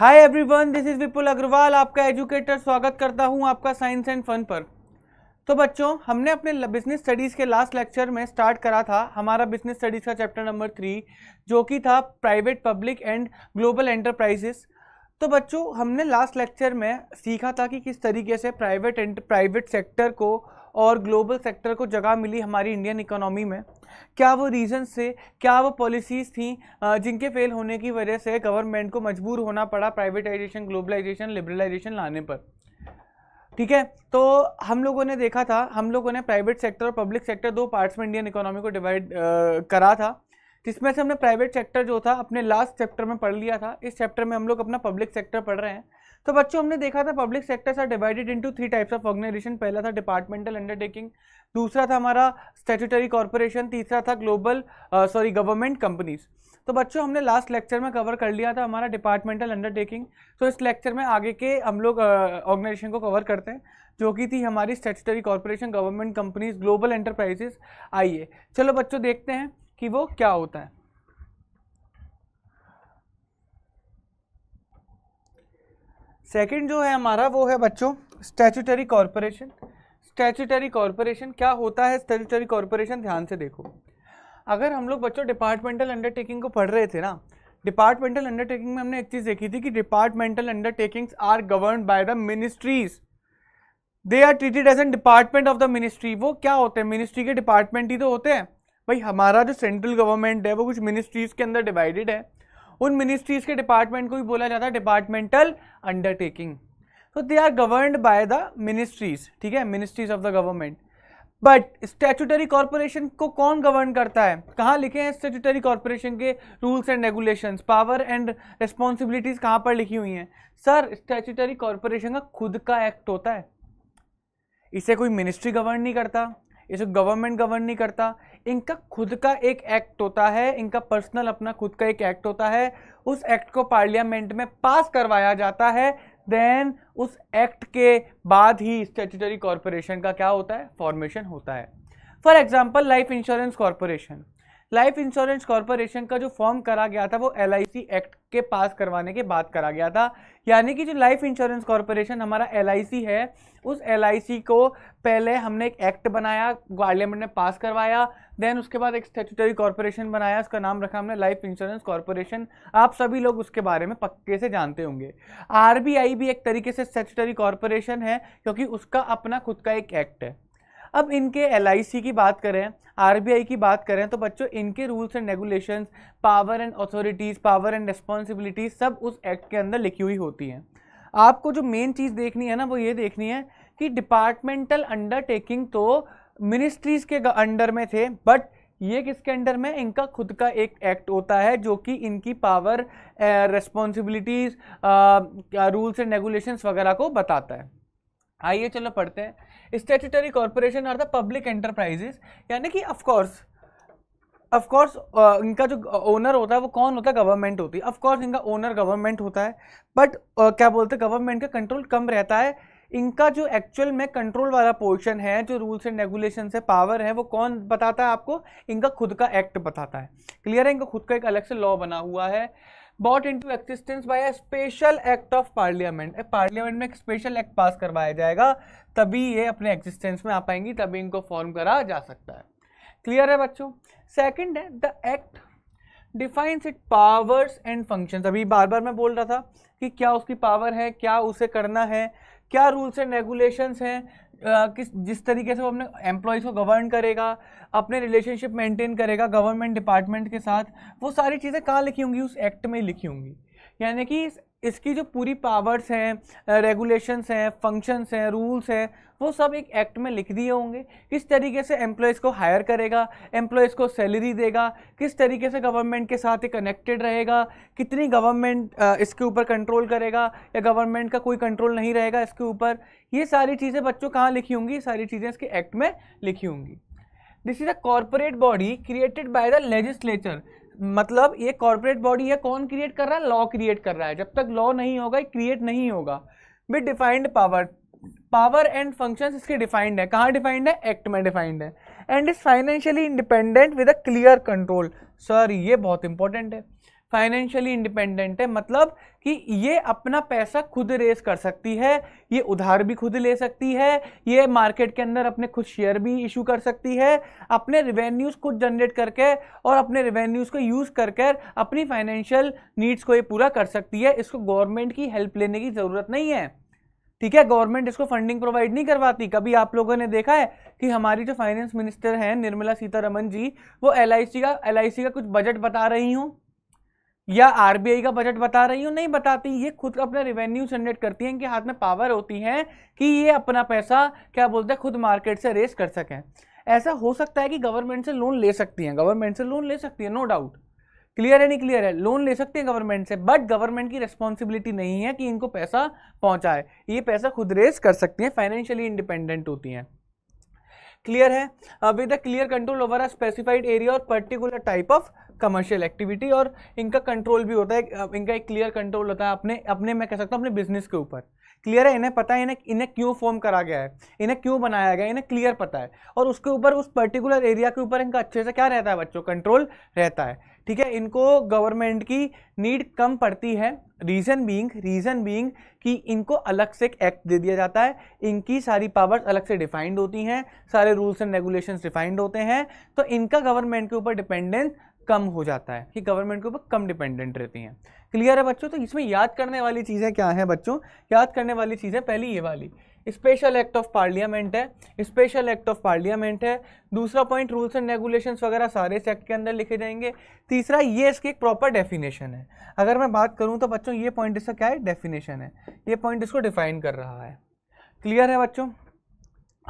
Hi everyone this is Vipul Agrawal आपका educator स्वागत करता हूं आपका साइंस एंड फन पर तो बच्चों हमने अपने बिजनेस स्टडीज़ के लास्ट लेक्चर में स्टार्ट करा था हमारा बिजनेस स्टडीज़ का चैप्टर नंबर थ्री जो कि था private public and global enterprises तो बच्चों हमने लास्ट लेक्चर में सीखा था कि किस तरीके से प्राइवेट प्राइवेट सेक्टर को और ग्लोबल सेक्टर को जगह मिली हमारी इंडियन इकोनॉमी में क्या वो रीजन्स थे क्या वो पॉलिसीज़ थी जिनके फेल होने की वजह से गवर्नमेंट को मजबूर होना पड़ा प्राइवेटाइजेशन ग्लोबलाइजेशन लिबरलाइजेशन लाने पर ठीक है तो हम लोगों ने देखा था हम लोगों ने प्राइवेट सेक्टर और पब्लिक सेक्टर दो पार्ट्स में इंडियन इकोनॉमी को डिवाइड करा था जिसमें से हमने प्राइवेट सेक्टर जो था अपने लास्ट चैप्टर में पढ़ लिया था इस चैप्टर में हम लोग अपना पब्लिक सेक्टर पढ़ रहे हैं तो बच्चों हमने देखा था public sectors are divided into three types of organization पहला था डिपार्टमेंटल अंडरटेकिंग दूसरा था हमारा स्टेचुटरी कॉरपोरेशन तीसरा था ग्लोबल सॉरी गवर्नमेंट कंपनीज तो बच्चों हमने लास्ट लेक्चर में कवर कर लिया था हमारा डिपार्टमेंटल अंडरटेकिंग तो इस लेक्चर में आगे के हम लोग ऑर्गेनाइजेशन uh, को कवर करते हैं जो कि थी हमारी statutory corporation government companies global enterprises आइए चलो बच्चों देखते हैं कि वो क्या होता है सेकंड जो है हमारा वो है बच्चों स्टैचुटरी कॉरपोरेशन स्टैचुटरी कॉरपोरेशन क्या होता है स्टैचुटरी कॉरपोरेशन ध्यान से देखो अगर हम लोग बच्चों डिपार्टमेंटल अंडरटेकिंग को पढ़ रहे थे ना डिपार्टमेंटल अंडरटेकिंग में हमने एक चीज़ देखी थी कि departmental undertakings are govern by the ministries they are treated as an department of the ministry वो क्या होते हैं मिनिस्ट्री के डिपार्टमेंट ही तो होते हैं भाई हमारा जो सेंट्रल गवर्नमेंट है वो कुछ मिनिस्ट्रीज़ के अंदर डिवाइडेड है उन मिनिस्ट्रीज के डिपार्टमेंट को भी बोला जाता है departmental undertaking so they are governed by the ministries ठीक है ministries of the government but statutory corporation को कौन गवर्न करता है कहाँ लिखे हैं स्टेचुटरी कॉरपोरेशन के rules and regulation power and responsibilities कहाँ पर लिखी हुई हैं सर स्टेचुटरी कॉरपोरेशन का खुद का एक्ट होता है इसे कोई मिनिस्ट्री गवर्न नहीं करता इसे गवर्नमेंट गवर्न नहीं करता इनका खुद का एक एक्ट होता है इनका पर्सनल अपना खुद का एक एक्ट होता है उस एक्ट को पार्लियामेंट में पास करवाया जाता है देन उस एक्ट के बाद ही स्टेचुटरी कॉरपोरेशन का क्या होता है फॉर्मेशन होता है for example life insurance corporation life insurance corporation का जो फॉर्म करा गया था वो एल एक्ट के पास करवाने के बाद करा गया था यानी कि जो लाइफ इंश्योरेंस कॉरपोरेशन हमारा एल है उस एल को पहले हमने एक एक्ट बनाया पार्लियामेंट ने पास करवाया देन उसके बाद एक स्टेचुटरी कॉरपोरेशन बनाया उसका नाम रखा हमने लाइफ इंश्योरेंस कॉरपोरेशन आप सभी लोग उसके बारे में पक्के से जानते होंगे आर भी एक तरीके से स्टेचुटरी कॉरपोरेशन है क्योंकि उसका अपना खुद का एक एक्ट है अब इनके एल की बात करें आर की बात करें तो बच्चों इनके rules and regulation power and authorities power and responsibilities सब उस एक्ट के अंदर लिखी हुई होती हैं आपको जो मेन चीज़ देखनी है ना वो ये देखनी है कि डिपार्टमेंटल अंडरटेकिंग तो मिनिस्ट्रीज़ के अंडर में थे बट ये किसके अंडर में इनका खुद का एक एक्ट होता है जो कि इनकी power responsibilities rules and regulations वगैरह को बताता है आइए चलो पढ़ते हैं स्टेचुटरी कॉरपोरेशन और द पब्लिक एंटरप्राइजेस यानी कि ऑफकोर्स ऑफकोर्स इनका जो ओनर होता है वो कौन होता है गवर्नमेंट होती है ऑफकोर्स इनका ओनर गवर्नमेंट होता है बट uh, क्या बोलते हैं गवर्नमेंट का कंट्रोल कम रहता है इनका जो एक्चुअल में कंट्रोल वाला पोर्शन है जो रूल्स एंड रेगुलेशन है पावर है वो कौन बताता है आपको इनका खुद का एक्ट बताता है क्लियर है इनका खुद का एक अलग से लॉ बना हुआ है brought into existence by a special act of parliament parliament में एक स्पेशल एक्ट पास करवाया जाएगा तभी ये अपने एक्सिस्टेंस में आ पाएंगी तभी इनको फॉर्म करा जा सकता है क्लियर है बच्चों सेकेंड है the act defines it powers and function अभी बार बार मैं बोल रहा था कि क्या उसकी पावर है क्या उसे करना है क्या रूल्स एंड रेगुलेशंस हैं किस जिस तरीके से वो अपने एम्प्लॉयज़ को गवर्न करेगा अपने रिलेशनशिप मेंटेन करेगा गवर्नमेंट डिपार्टमेंट के साथ वो सारी चीज़ें कहाँ लिखी होंगी उस एक्ट में लिखी होंगी यानी कि इस इसकी जो पूरी पावर्स हैं रेगुलेशंस हैं फंक्शंस हैं रूल्स हैं वो सब एक एक्ट में लिख दिए होंगे किस तरीके से एम्प्लॉयज़ को हायर करेगा एम्प्लॉयज़ को सैलरी देगा किस तरीके से गवर्नमेंट के साथ ही कनेक्टेड रहेगा कितनी गवर्नमेंट इसके ऊपर कंट्रोल करेगा या गवर्नमेंट का कोई कंट्रोल नहीं रहेगा इसके ऊपर ये सारी चीज़ें बच्चों कहाँ लिखी होंगी ये सारी चीज़ें इसके एक्ट में लिखी होंगी this is a corporate body created by the legislature मतलब ये कॉरपोरेट बॉडी है कौन क्रिएट कर रहा है लॉ क्रिएट कर रहा है जब तक लॉ नहीं होगा क्रिएट नहीं होगा with defined power power and functions इसके डिफाइंड है कहाँ डिफाइंड है एक्ट में डिफाइंड है and is financially independent with a clear control sir ये बहुत इंपॉर्टेंट है फाइनेंशियली इंडिपेंडेंट है मतलब कि ये अपना पैसा खुद रेस कर सकती है ये उधार भी खुद ले सकती है ये मार्केट के अंदर अपने खुद शेयर भी इशू कर सकती है अपने रिवेन्यूज़ खुद जनरेट करके और अपने रिवेन्यूज़ को यूज़ कर कर अपनी फाइनेंशियल नीड्स को ये पूरा कर सकती है इसको गवर्नमेंट की हेल्प लेने की ज़रूरत नहीं है ठीक है गवर्नमेंट इसको फंडिंग प्रोवाइड नहीं करवाती कभी आप लोगों ने देखा है कि हमारी जो फाइनेंस मिनिस्टर हैं निर्मला सीतारमन जी वो एल का एल का कुछ बजट बता रही हूँ या आरबीआई का बजट बता रही हूँ नहीं बताती ये खुद अपना रेवेन्यू जनरेट करती हैं इनके हाथ में पावर होती है कि ये अपना पैसा क्या बोलते हैं खुद मार्केट से रेस कर सकें ऐसा हो सकता है कि गवर्नमेंट से लोन ले सकती हैं गवर्नमेंट से लोन ले सकती है नो डाउट क्लियर है नहीं क्लियर है लोन ले सकते हैं गवर्नमेंट से बट गवर्नमेंट की रिस्पॉन्सिबिलिटी नहीं है कि इनको पैसा पहुंचाए ये पैसा खुद रेस कर सकती हैं फाइनेंशियली इंडिपेंडेंट होती हैं क्लियर है with a clear control over a specified area और particular type of commercial activity और इनका कंट्रोल भी होता है uh, इनका एक क्लियर कंट्रोल होता है अपने अपने मैं कह सकता हूँ अपने बिजनेस के ऊपर क्लियर है इन्हें पता है इन्हें इन्हें क्यों फॉर्म करा गया है इन्हें क्यों बनाया गया इन्हें क्लियर पता है और उसके ऊपर उस पर्टिकुलर एरिया के ऊपर इनका अच्छे से क्या रहता है बच्चों कंट्रोल रहता है ठीक है इनको गवर्नमेंट की नीड कम पड़ती है रीज़न बींग रीज़न बींग कि इनको अलग से एक एक्ट दे दिया जाता है इनकी सारी पावर्स अलग से डिफाइंड होती हैं सारे रूल्स एंड रेगुलेशन डिफाइंड होते हैं तो इनका गवर्नमेंट के ऊपर डिपेंडेंस कम हो जाता है कि गवर्नमेंट के ऊपर कम डिपेंडेंट रहती हैं क्लियर है बच्चों तो इसमें याद करने वाली चीज़ें क्या हैं बच्चों याद करने वाली चीज़ें पहली ये वाली स्पेशल एक्ट ऑफ पार्लियामेंट है स्पेशल एक्ट ऑफ पार्लियामेंट है दूसरा पॉइंट रूल्स एंड रेगुलेशन वगैरह सारे इस एक्ट के अंदर लिखे जाएंगे तीसरा ये इसकी एक प्रॉपर डेफिनेशन है अगर मैं बात करूँ तो बच्चों ये पॉइंट इसका क्या है डेफिनेशन है ये पॉइंट इसको डिफाइन कर रहा है क्लियर है बच्चों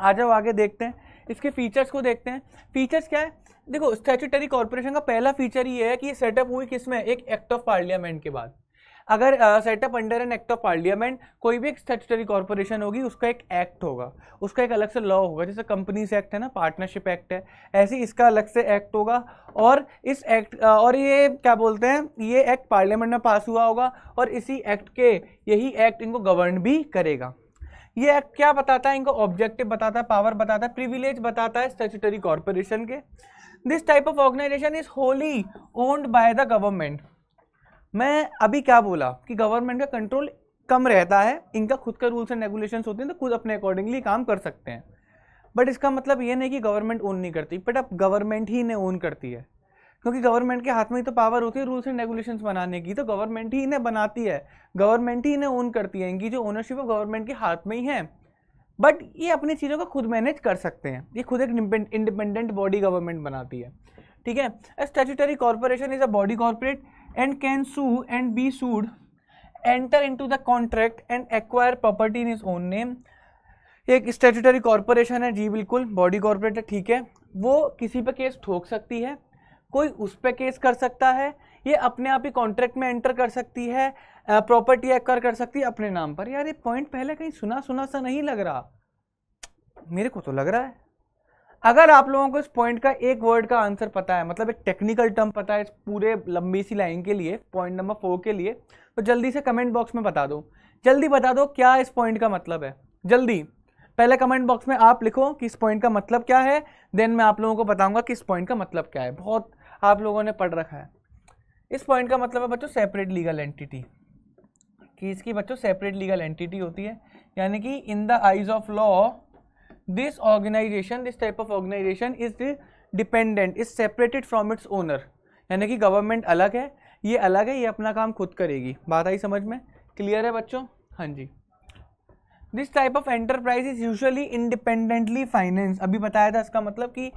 आ जाओ आगे देखते हैं इसके फीचर्स को देखते हैं फीचर्स क्या है देखो स्टैचुटरी कॉरपोरेशन का पहला फीचर ये है कि ये सेटअप हुई किसमें एक एक्ट ऑफ पार्लियामेंट के बाद अगर setup under an act of parliament कोई भी एक स्टैचुटरी कॉरपोरेशन होगी उसका एक एक्ट होगा उसका एक अलग से लॉ होगा जैसे कंपनीज एक्ट है ना पार्टनरशिप एक्ट है ऐसे इसका अलग से एक्ट होगा और इस एक्ट और ये क्या बोलते हैं ये एक्ट पार्लियामेंट में पास हुआ होगा और इसी एक्ट के यही एक्ट इनको गवर्न भी करेगा ये एक्ट क्या बताता है इनको ऑब्जेक्टिव बताता है पावर बताता है प्रिविलेज बताता है स्टेचुटरी कॉरपोरेशन के this type of organization is wholly owned by the government मैं अभी क्या बोला कि गवर्नमेंट का कंट्रोल कम रहता है इनका खुद का रूल्स एंड रेगुलेशन होते हैं तो खुद अपने अकॉर्डिंगली काम कर सकते हैं बट इसका मतलब ये नहीं कि गवर्नमेंट ओन नहीं करती बट अब गवर्नमेंट ही इन्हें ओन करती है क्योंकि गवर्नमेंट के हाथ में ही तो पावर होती है रूल्स एंड रेगुलेशन बनाने की तो गवर्नमेंट ही इन्हें बनाती है गवर्नमेंट ही इन्हें ओन करती है इनकी जो ओनरशिप है गवर्नमेंट के हाथ में ही है बट ये अपनी चीज़ों को खुद मैनेज कर सकते हैं ये खुद एक इंडिपेंडेंट बॉडी गवर्नमेंट बनाती है ठीक है statutory corporation is a body corporate and can sue and be sued enter into the contract and acquire property in is own name एक स्टेचुटरी कॉरपोरेशन है जी बिल्कुल बॉडी कॉरपोरेट है ठीक है वो किसी पे केस ठोक सकती है कोई उस पर केस कर सकता है ये अपने आप ही कॉन्ट्रैक्ट में एंटर कर सकती है प्रॉपर्टी एक्वायर कर सकती है अपने नाम पर यार ये पॉइंट पहले कहीं सुना सुना सा नहीं लग रहा मेरे को तो लग रहा है अगर आप लोगों को इस पॉइंट का एक वर्ड का आंसर पता है मतलब एक टेक्निकल टर्म पता है इस पूरे लंबी सी लाइन के लिए पॉइंट नंबर फोर के लिए तो जल्दी से कमेंट बॉक्स में बता दो जल्दी बता दो क्या इस पॉइंट का मतलब है जल्दी पहले कमेंट बॉक्स में आप लिखो कि इस पॉइंट का मतलब क्या है देन मैं आप लोगों को बताऊंगा कि इस पॉइंट का मतलब क्या है बहुत आप लोगों ने पढ़ रखा है इस पॉइंट का मतलब है बच्चों सेपरेट लीगल एंटिटी कि इसकी बच्चों सेपरेट लीगल एंटिटी होती है यानी कि in the eyes of law this organization this type of organization is dependent is separated from its owner यानी कि गवर्नमेंट अलग है ये अलग है ये अपना काम खुद करेगी बात आई समझ में क्लियर है बच्चों हाँ जी this type of enterprise is usually independently finance अभी बताया था इसका मतलब कि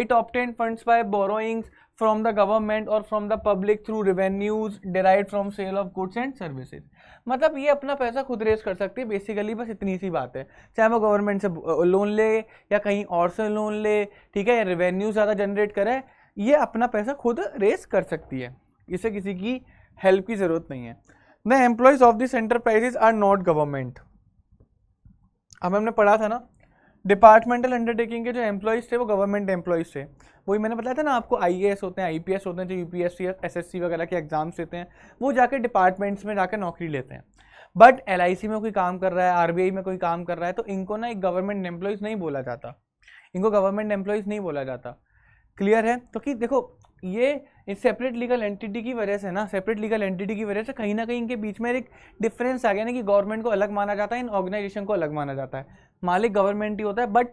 it obtain funds by borrowings from the government और from the public through revenues derived from sale of goods and services मतलब ये अपना पैसा खुद रेस कर सकती है बेसिकली बस इतनी सी बात है चाहे वो गवर्नमेंट से लोन ले या कहीं और से लोन ले ठीक है या रेवेन्यू ज़्यादा जनरेट करे ये अपना पैसा खुद रेस कर सकती है इसे किसी की हेल्प की ज़रूरत नहीं है the employees of this enterprises are not government अब हमने पढ़ा था ना डिपार्टमेंटल अंडरटेकिंग के जो एम्प्लॉयज़ थे वो गवर्नमेंट एम्प्लॉयज़ थे वही मैंने बताया था ना आपको आई होते हैं आई होते हैं जो यू पी वगैरह के एग्ज़ाम्स देते हैं वो जाकर डिपार्टमेंट्स में जाकर नौकरी लेते हैं बट एल में कोई काम कर रहा है आर में कोई काम कर रहा है तो इनको ना एक गवर्नमेंट एम्प्लॉयज़ नहीं बोला जाता इनको गवर्नमेंट एम्प्लॉयज़ नहीं बोला जाता क्लियर है तो कि देखो ये सेपरेट लीगल एंटिटी की वजह से ना सेपरेट लीगल एंटिटी की वजह से कहीं ना कहीं इनके बीच में एक डिफरेंस आ गया ना कि गवर्नमेंट को अलग माना जाता है इन ऑर्गेनाइजेशन को अलग माना जाता है मालिक गवर्नमेंट ही होता है बट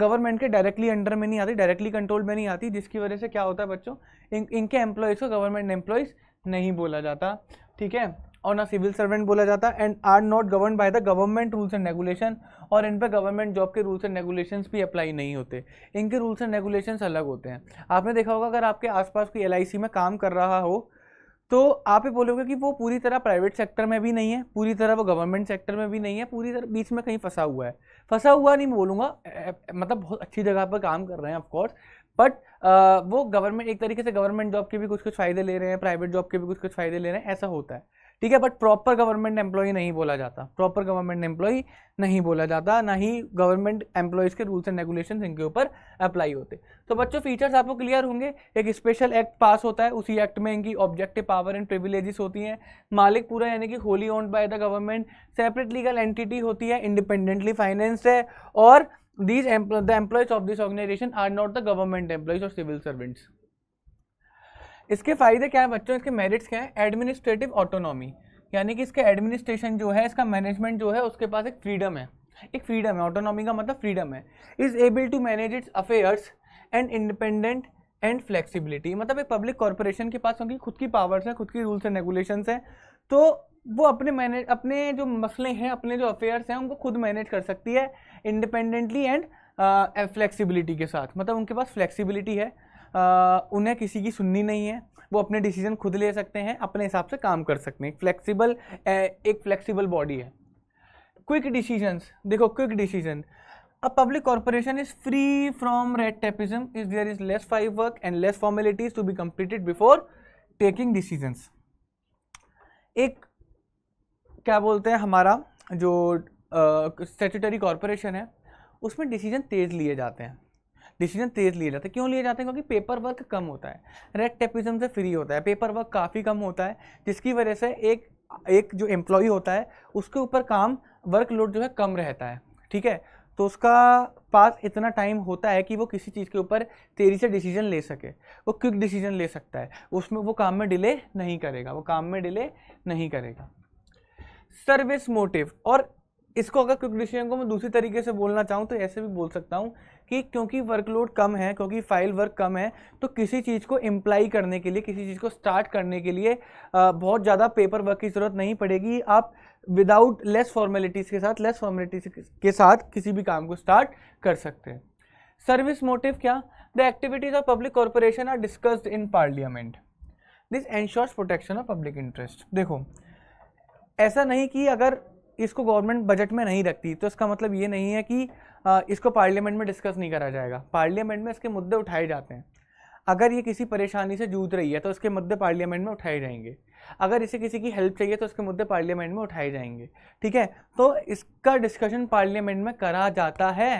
गवर्नमेंट uh, के डायरेक्टली अंडर में नहीं आती डायरेक्टली कंट्रोल में नहीं आती जिसकी वजह से क्या होता है बच्चों इन इनके एम्प्लॉयज़ को गवर्नमेंट एम्प्लॉयज़ नहीं बोला जाता ठीक है और ना सिविल सर्वेंट बोला जाता and are not govern by the government rules and regulation और इन पर गवर्नमेंट जॉब के रूल्स एंड रेगुलेशन भी अप्लाई नहीं होते इनके रूल्स एंड रेगुलेशन अलग होते हैं आपने देखा होगा अगर आपके आसपास कोई एल में काम कर रहा हो तो आप ये बोलोगे कि वो पूरी तरह प्राइवेट सेक्टर में भी नहीं है पूरी तरह वो गवर्नमेंट सेक्टर में भी नहीं है पूरी तरह बीच में कहीं फंसा हुआ है फंसा हुआ नहीं बोलूँगा मतलब बहुत अच्छी जगह पर काम कर रहे हैं ऑफकोर्स बट वो गवर्नमेंट एक तरीके से गवर्नमेंट जॉब के भी कुछ कुछ फ़ायदे ले रहे हैं प्राइवेट जॉब के भी कुछ कुछ फ़ायदे ले रहे हैं ऐसा होता है ठीक है बट प्रॉपर गवर्नमेंट एम्प्लॉय नहीं बोला जाता प्रॉपर गवर्नमेंट एम्प्लॉय नहीं बोला जाता ना ही गवर्नमेंट एम्प्लॉयज़ के रूल्स एंड रेगुलेशन इनके ऊपर अप्लाई होते तो बच्चों फीचर्स आपको क्लियर होंगे एक स्पेशल एक्ट पास होता है उसी एक्ट में इनकी ऑब्जेक्टिव पावर एंड प्रिविलेजेस होती हैं मालिक पूरा यानी कि wholly owned by the government separate legal entity होती है इंडिपेंडेंटली फाइनेंस है और these the employees of this organization are not the government employees और सिविल सर्वेंट्स इसके फ़ायदे क्या है बच्चों इसके मेरिट्स क्या है एडमिनिस्ट्रेटिव ऑटोनॉमी यानी कि इसके एडमिनिस्ट्रेशन जो है इसका मैनेजमेंट जो है उसके पास एक फ्रीडम है एक फ्रीडम है ऑटोनॉमी का मतलब फ्रीडम है is able to manage its affairs and independent and flexibility मतलब एक पब्लिक कॉरपोरेशन के पास उनकी खुद की पावर्स हैं खुद की रूल्स एंड रेगुलेशन हैं तो वो अपने मैनेज अपने जो मसले हैं अपने जो अफेयर्स हैं उनको खुद मैनेज कर सकती है इंडिपेंडेंटली एंड फ्लेक्सिबिलिटी के साथ मतलब उनके पास फ्लेक्सिबिलिटी है उन्हें किसी की सुननी नहीं है वो अपने डिसीजन खुद ले सकते हैं अपने हिसाब से काम कर सकते हैं फ्लेक्सिबल एक फ्लेक्सिबल बॉडी है क्विक डिसीजंस देखो quick decision a public corporation is free from red tapeism is there is less five work and less formalities to be completed before taking decisions एक क्या बोलते हैं हमारा जो स्टेचुटरी uh, कॉरपोरेशन है उसमें डिसीजन तेज़ लिए जाते हैं डिसीजन तेज़ लिए जाते हैं क्यों लिए जाते हैं क्योंकि पेपर वर्क कम होता है रेड टेपिज्म से फ्री होता है पेपर वर्क काफ़ी कम होता है जिसकी वजह से एक एक जो एम्प्लॉय होता है उसके ऊपर काम वर्कलोड जो है कम रहता है ठीक है तो उसका पास इतना टाइम होता है कि वो किसी चीज़ के ऊपर तेज़ी से डिसीजन ले सके वो क्विक डिसीजन ले सकता है उसमें वो काम में डिले नहीं करेगा वो काम में डिले नहीं करेगा सर्विस मोटिव और इसको अगर क्विक डिसीजन को मैं दूसरी तरीके से बोलना चाहूँ तो ऐसे भी बोल सकता हूँ कि क्योंकि वर्कलोड कम है क्योंकि फाइल वर्क कम है तो किसी चीज़ को इम्प्लाई करने के लिए किसी चीज़ को स्टार्ट करने के लिए बहुत ज़्यादा पेपर वर्क की ज़रूरत नहीं पड़ेगी आप विदाउट लेस फॉर्मेलिटीज़ के साथ लेस फॉर्मेलिटीज़ के साथ किसी भी काम को स्टार्ट कर सकते हैं सर्विस मोटिव क्या the activities of public corporation are discussed in parliament this ensures protection of public interest देखो ऐसा नहीं कि अगर इसको गवर्नमेंट बजट में नहीं रखती तो इसका मतलब ये नहीं है कि इसको पार्लियामेंट में डिस्कस नहीं करा जाएगा पार्लियामेंट में इसके मुद्दे उठाए जाते हैं अगर ये किसी परेशानी से जूझ रही है तो इसके मुद्दे पार्लियामेंट में उठाए जाएंगे अगर इसे किसी की हेल्प चाहिए तो उसके मुद्दे पार्लियामेंट में उठाए जाएंगे ठीक है तो इसका डिस्कशन पार्लियामेंट में करा जाता है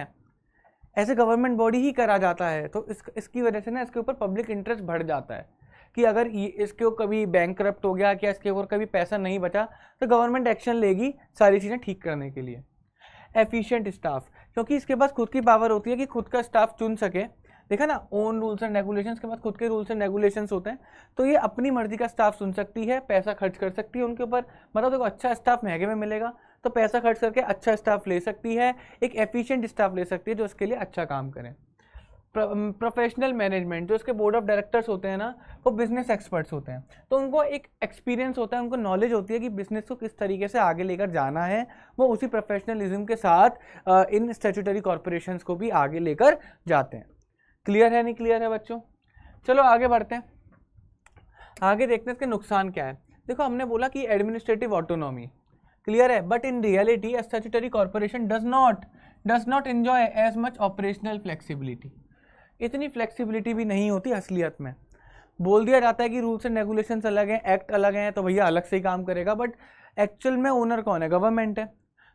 ऐसे गवर्नमेंट बॉडी ही करा जाता है तो इस इसकी वजह से ना इसके ऊपर पब्लिक इंटरेस्ट बढ़ जाता है कि अगर इसके कभी बैंक करप्ट हो गया क्या इसके ऊपर कभी पैसा नहीं बचा तो गवर्नमेंट एक्शन लेगी सारी चीज़ें ठीक करने के लिए एफिशिएंट स्टाफ क्योंकि इसके पास खुद की पावर होती है कि खुद का स्टाफ चुन सके देखा ना ओन रूल्स एंड रेगुलेशन के पास खुद के रूल्स एंड रेगुलेशन होते हैं तो ये अपनी मर्जी का स्टाफ सुन सकती है पैसा खर्च कर सकती है उनके ऊपर मतलब देखो अच्छा स्टाफ महंगे में मिलेगा तो पैसा खर्च करके अच्छा स्टाफ ले सकती है एक एफिशिएंट स्टाफ ले सकती है जो उसके लिए अच्छा काम करें प्रोफेशनल मैनेजमेंट जो उसके बोर्ड ऑफ डायरेक्टर्स होते हैं ना वो बिजनेस एक्सपर्ट्स होते हैं तो उनको एक एक्सपीरियंस होता है उनको नॉलेज होती है कि बिजनेस को किस तरीके से आगे लेकर जाना है वो उसी प्रोफेशनलिज्म के साथ इन स्टेचुटरी कॉरपोरेशन को भी आगे लेकर जाते हैं क्लियर है नहीं क्लियर है बच्चों चलो आगे बढ़ते हैं आगे देखते हैं इसके नुकसान क्या है देखो हमने बोला कि एडमिनिस्ट्रेटिव ऑटोनॉमी क्लियर है but in reality statutory corporation does not does not enjoy as much operational flexibility इतनी फ्लेक्सिबिलिटी भी नहीं होती असलियत में बोल दिया जाता है कि रूल्स एंड रेगुलेशन अलग हैं एक्ट अलग हैं तो भैया अलग से ही काम करेगा बट एक्चुअल में ओनर कौन है गवर्नमेंट है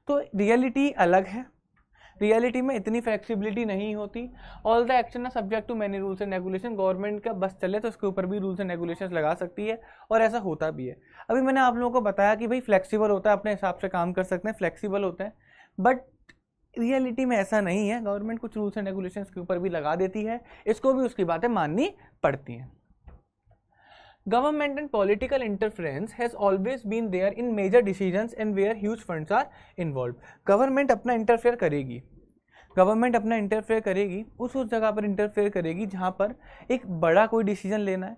तो रियलिटी अलग है रियलिटी में इतनी फ्लेक्सिबिलिटी नहीं होती all the action subject to many rules and regulation government का बस चले तो उसके ऊपर भी रूल्स एंड रेगुलेशन लगा सकती है और ऐसा होता भी है अभी मैंने आप लोगों को बताया कि भाई फ्लेक्सिबल होता है अपने हिसाब से काम कर सकते हैं फ्लेक्सिबल होते हैं बट रियलिटी में ऐसा नहीं है गवर्नमेंट कुछ रूल्स एंड रेगुलेशंस के ऊपर भी लगा देती है इसको भी उसकी बातें माननी पड़ती हैं government and political interference has always been there in major decisions and where huge funds are involve government अपना इंटरफेयर करेगी गवर्नमेंट अपना इंटरफेयर करेगी उस उस जगह पर इंटरफेयर करेगी जहाँ पर एक बड़ा कोई डिसीजन लेना है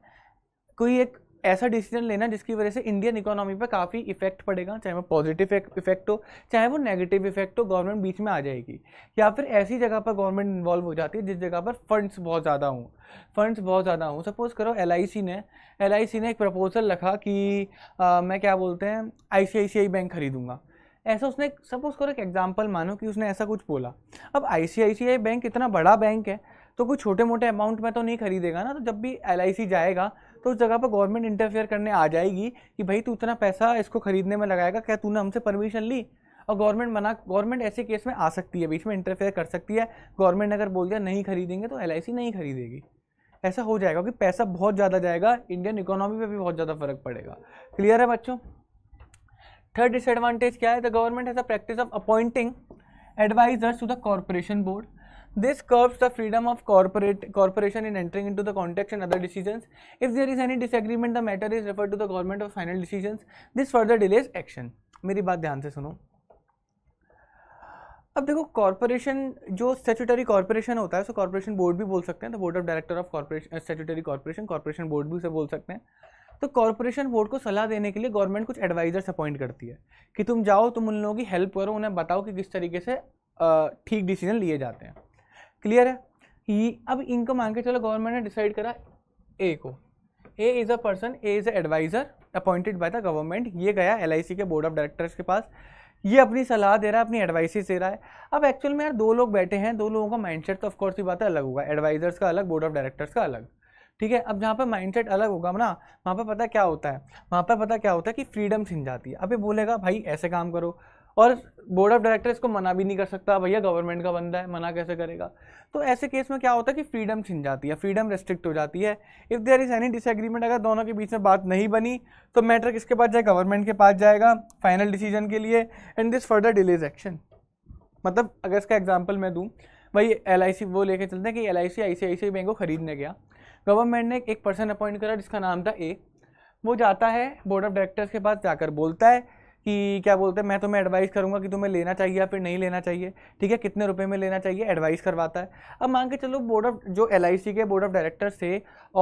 कोई एक ऐसा डिसीजन लेना जिसकी वजह से इंडियन इकोनॉमी पर काफ़ी इफेक्ट पड़ेगा चाहे वो पॉजिटिव इफेक्ट हो चाहे वो नेगेटिव इफेक्ट हो गवर्नमेंट बीच में आ जाएगी या फिर ऐसी जगह पर गवर्नमेंट इन्वॉल्व हो जाती है जिस जगह पर फंड्स बहुत ज़्यादा हों फंड्स बहुत ज़्यादा हों सपोज़ करो एल ने एल ने एक प्रपोजल रखा कि आ, मैं क्या बोलते हैं आई बैंक खरीदूंगा ऐसा उसने सपोज करो एक एग्जाम्पल मानो कि उसने ऐसा कुछ बोला अब आई बैंक इतना बड़ा बैंक है तो कोई छोटे मोटे अमाउंट में तो नहीं खरीदेगा ना तो जब भी एल जाएगा तो उस जगह पर गवर्नमेंट इंटरफेयर करने आ जाएगी कि भाई तू इतना पैसा इसको खरीदने में लगाएगा क्या तूने हमसे परमिशन ली और गवर्नमेंट मना गवर्नमेंट ऐसे केस में आ सकती है बीच में इंटरफेयर कर सकती है गवर्नमेंट अगर बोल दिया नहीं खरीदेंगे तो एल नहीं खरीदेगी ऐसा हो जाएगा कि पैसा बहुत ज़्यादा जाएगा इंडियन इकोनॉमी पर भी बहुत ज़्यादा फर्क पड़ेगा क्लियर है बच्चों थर्ड डिसएडवांटेज क्या है the government has a practice of appointing advisers to the corporation board This curbs the freedom of corporate corporation in entering into the contracts and other decisions. If there is any disagreement, the matter is referred to the government for final decisions. This further delays action. मेरी बात ध्यान से सुनो अब देखो corporation जो statutory corporation होता है सो कॉरपोरेशन बोर्ड भी बोल सकते हैं तो board of director of corporation statutory corporation corporation board भी उसे बोल सकते हैं तो कॉरपोरेशन बोर्ड को सलाह देने के लिए गवर्नमेंट कुछ एडवाइजर्स अपॉइंट करती है कि तुम जाओ तुम उन लोगों की हेल्प करो उन्हें बताओ कि किस तरीके से uh, ठीक डिसीजन लिए जाते हैं क्लियर है ये अब इनको मान के चलो गवर्नमेंट ने डिसाइड करा ए को A is a person A is a adviser appointed by the government ये गया एल के बोर्ड ऑफ डायरेक्टर्स के पास ये अपनी सलाह दे रहा है अपनी एडवाइसेस दे रहा है अब एक्चुअल में यार दो लोग बैठे हैं दो लोगों का माइंडसेट तो ऑफकोर्स ही बात है अलग होगा एडवाइजर्स का अलग बोर्ड ऑफ डायरेक्टर्स का अलग ठीक है अब जहाँ पर माइंडसेट अलग होगा ना वहाँ पर पता क्या होता है वहाँ पर पता क्या होता है कि फ्रीडम छिन जाती है अभी बोलेगा भाई ऐसे काम करो और बोर्ड ऑफ डायरेक्टर इसको मना भी नहीं कर सकता भैया गवर्नमेंट का बंदा है मना कैसे करेगा तो ऐसे केस में क्या होता है कि फ्रीडम छिन जाती है फ्रीडम रेस्ट्रिक्ट हो जाती है if there is any disagreement अगर दोनों के बीच में बात नहीं बनी तो मैटर किसके पास जाए गवर्नमेंट के पास जाएगा फाइनल डिसीजन के लिए and this further delays action मतलब अगर इसका एग्जाम्पल मैं दूँ भाई एल वो लेके चलते हैं कि एल आई सी बैंक को ख़रीदने गया गवर्नमेंट ने एक पर्सन अपॉइंट करा जिसका नाम था ए वो जाता है बोर्ड ऑफ डायरेक्टर्स के पास जाकर बोलता है कि क्या बोलते हैं मैं तुम्हें एडवाइस करूंगा कि तुम्हें लेना चाहिए या फिर नहीं लेना चाहिए ठीक है कितने रुपए में लेना चाहिए एडवाइस करवाता है अब मान के चलो बोर्ड ऑफ जो एल के बोर्ड ऑफ डायरेक्टर्स थे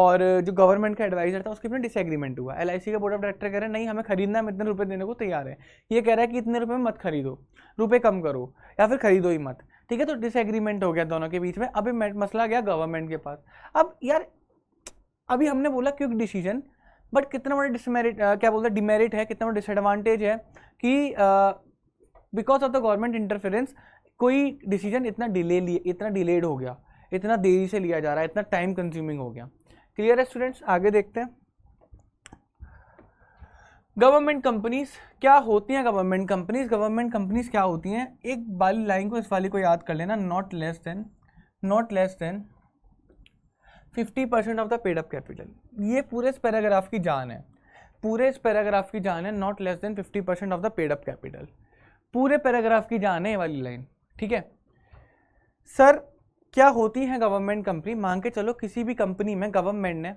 और जो गवर्नमेंट का एडवाइजर था उसके बीच डिसएग्रीमेंट हुआ एल के बोर्ड ऑफ डायरेक्टर कह रहे हैं नहीं हमें खरीदना हम इतने रुपये देने को तैयार है ये कह रहा है कि इतने रुपये में मत खरीदो रुपये कम करो या फिर खरीदो ही मत ठीक है तो डिसएग्रीमेंट हो गया दोनों के बीच में अभी मसला गया गवर्नमेंट के पास अब यार अभी हमने बोला क्योंकि डिसीजन बट कितना बड़ा डिसमेरिट क्या बोलते हैं डिमेरिट है कितना बड़ा डिसएडवांटेज है कि because of the government interference कोई डिसीजन इतना डिले लिए इतना डिलेड हो गया इतना देरी से लिया जा रहा है इतना टाइम कंज्यूमिंग हो गया क्लियर है स्टूडेंट्स आगे देखते हैं गवर्नमेंट कंपनीज क्या होती हैं गवर्नमेंट कंपनीज गवर्नमेंट कंपनीज क्या होती हैं एक वाली लाइन को इस वाली को याद कर लेना not less than not less than fifty percent of the paid up capital ये पूरे इस पैराग्राफ की जान है पूरे इस पैराग्राफ की जान है not less than fifty percent of the paid up capital पूरे पैराग्राफ की जान है ये वाली लाइन ठीक है सर क्या होती है गवर्नमेंट कंपनी मांग के चलो किसी भी कंपनी में गवर्नमेंट ने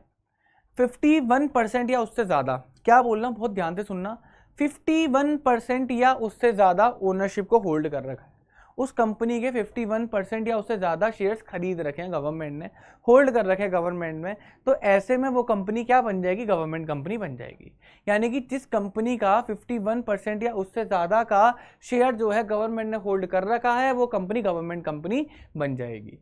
51 परसेंट या उससे ज़्यादा क्या बोल रहा हूँ बहुत ध्यान से सुनना 51 परसेंट या उससे ज़्यादा ओनरशिप को होल्ड कर रखा है उस कंपनी के 51 परसेंट या उससे ज़्यादा शेयर्स खरीद रखे हैं गवर्नमेंट ने होल्ड कर रखे हैं गवर्नमेंट में तो ऐसे में वो कंपनी क्या बन जाएगी गवर्नमेंट कंपनी बन जाएगी यानी कि जिस कंपनी का 51 परसेंट या उससे ज़्यादा का शेयर जो है गवर्नमेंट ने होल्ड कर रखा है वो कंपनी गवर्नमेंट कंपनी बन जाएगी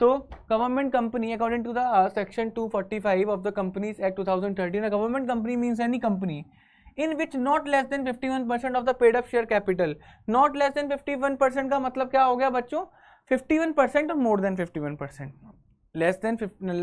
तो government company according to the section 245 of the companies act 2013 thousand thirteen government company means any company in which not less than 51 percent of the paid up share capital not less than 51 percent का मतलब क्या हो गया बच्चों 51 percent और more than 51 percent less than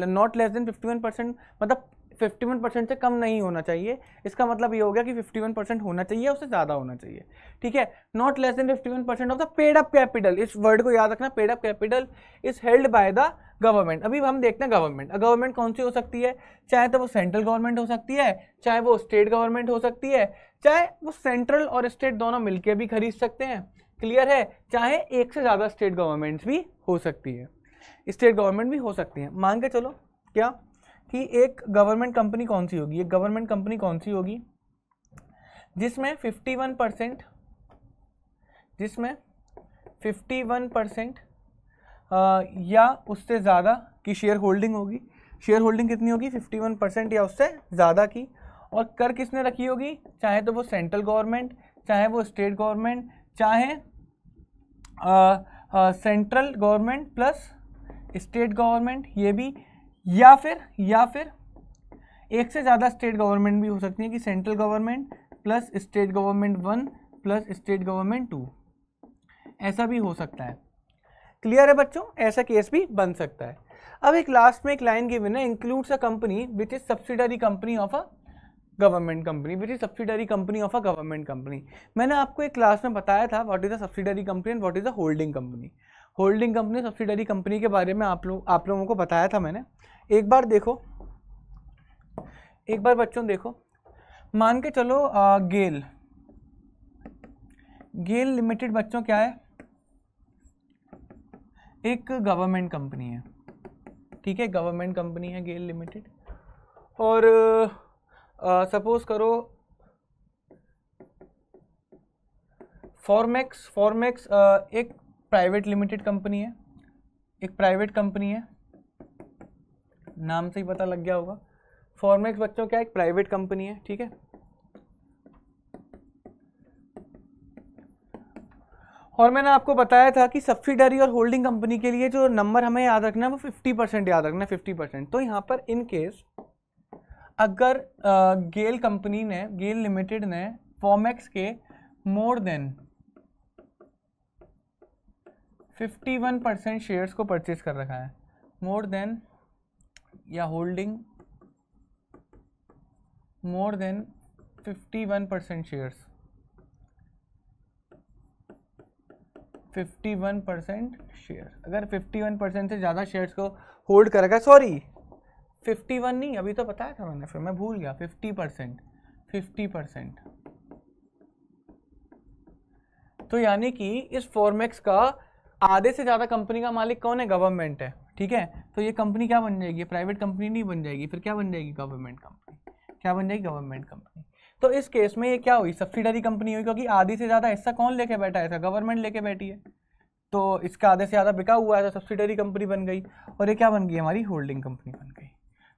not less than 51 percent मतलब 51 percent से कम नहीं होना चाहिए इसका मतलब ये हो गया कि 51 परसेंट होना चाहिए उससे ज़्यादा होना चाहिए ठीक है not less than 51 percent of the paid up capital इस वर्ड को याद रखना paid up capital is held by the government अभी हम देखते हैं गवर्नमेंट गवर्नमेंट कौन सी हो सकती है चाहे तो वो सेंट्रल गवर्नमेंट हो सकती है चाहे वो स्टेट गवर्नमेंट हो सकती है चाहे वो सेंट्रल और स्टेट दोनों मिलकर भी खरीद सकते हैं क्लियर है चाहे एक से ज़्यादा स्टेट गवर्नमेंट्स भी हो सकती है स्टेट गवर्नमेंट भी हो सकती है मांग के चलो क्या कि एक गवर्नमेंट कंपनी कौन सी होगी एक गवर्नमेंट कंपनी कौन सी होगी जिसमें 51 परसेंट जिसमें वन परसेंट या उससे ज़्यादा की शेयर होल्डिंग होगी शेयर होल्डिंग कितनी होगी 51 परसेंट या उससे ज़्यादा की और कर किसने रखी होगी चाहे तो वो सेंट्रल गवर्नमेंट चाहे वो स्टेट गवर्नमेंट चाहे central government plus state government ये भी या फिर या फिर एक से ज़्यादा स्टेट गवर्नमेंट भी हो सकती है कि central government plus state government one plus state government two ऐसा भी हो सकता है क्लियर है बच्चों ऐसा केस भी बन सकता है अब एक लास्ट में एक लाइन गिवन है includes a company which is subsidiary company of a government company which is subsidiary company of a government company मैंने आपको एक क्लास में बताया था what is a subsidiary company and what is a holding company holding company subsidiary company के बारे में आप लोग आप लोगों को बताया था मैंने एक बार देखो एक बार बच्चों देखो मान के चलो आ, गेल गेल लिमिटेड बच्चों क्या है एक गवर्नमेंट कंपनी है ठीक है गवर्नमेंट कंपनी है गेल लिमिटेड और सपोज करो फॉर्मेक्स फॉर्मेक्स एक प्राइवेट लिमिटेड कंपनी है एक प्राइवेट कंपनी है नाम से ही पता लग गया होगा फॉर्मेक्स बच्चों क्या एक प्राइवेट कंपनी है ठीक है और मैंने आपको बताया था कि सब्सिडरी और होल्डिंग कंपनी के लिए जो नंबर हमें याद रखना है वो फिफ्टी परसेंट याद रखना है फिफ्टी परसेंट तो यहाँ पर इन केस अगर गेल कंपनी ने गेल लिमिटेड ने फॉर्मेक्स के मोर देन 51 परसेंट शेयर्स को परचेज कर रखा है मोर देन या holding more than 51 percent shares 51 percent share अगर 51 परसेंट से ज़्यादा शेयर्स को होल्ड करेगा सॉरी 51 नहीं अभी तो बताया था मैंने फिर मैं भूल गया 50 परसेंट फिफ्टी परसेंट तो यानी कि इस फॉर्मेक्स का आधे से ज़्यादा कंपनी का मालिक कौन है गवर्नमेंट है ठीक है तो ये कंपनी क्या बन जाएगी प्राइवेट कंपनी नहीं बन जाएगी फिर क्या बन जाएगी गवर्नमेंट कंपनी क्या बन जाएगी गवर्नमेंट कंपनी तो इस केस में ये क्या हुई सब्सिडरी कंपनी हुई क्योंकि आधी से ज़्यादा हिस्सा कौन लेके बैठा है ऐसा गवर्नमेंट लेके बैठी है तो इसका आधे से ज़्यादा बिका हुआ है तो सब्सिडरी कंपनी बन गई और ये क्या बन गई हमारी होल्डिंग कंपनी बन गई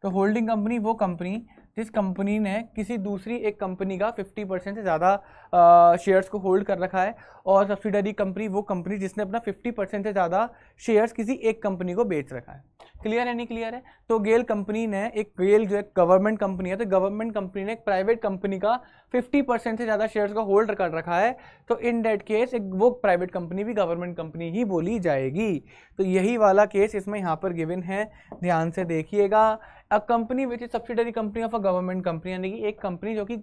तो होल्डिंग कंपनी वो कंपनी जिस कंपनी ने किसी दूसरी एक कंपनी का 50 परसेंट से ज़्यादा शेयर्स को होल्ड कर रखा है और सब्सिडरी कंपनी वो कंपनी जिसने अपना 50 परसेंट से ज़्यादा शेयर्स किसी एक कंपनी को बेच रखा है क्लियर है नहीं क्लियर है तो गेल कंपनी ने एक गेल जो है गवर्नमेंट कंपनी है तो गवर्नमेंट कंपनी ने एक प्राइवेट कंपनी का 50 परसेंट से ज़्यादा शेयर्स का होल्ड कर रखा है तो इन डेट केस एक वो प्राइवेट कंपनी भी गवर्नमेंट कंपनी ही बोली जाएगी तो यही वाला केस इसमें यहाँ पर गिवन है ध्यान से देखिएगा a company which is subsidiary company of a government company यानी कि एक कंपनी जो कि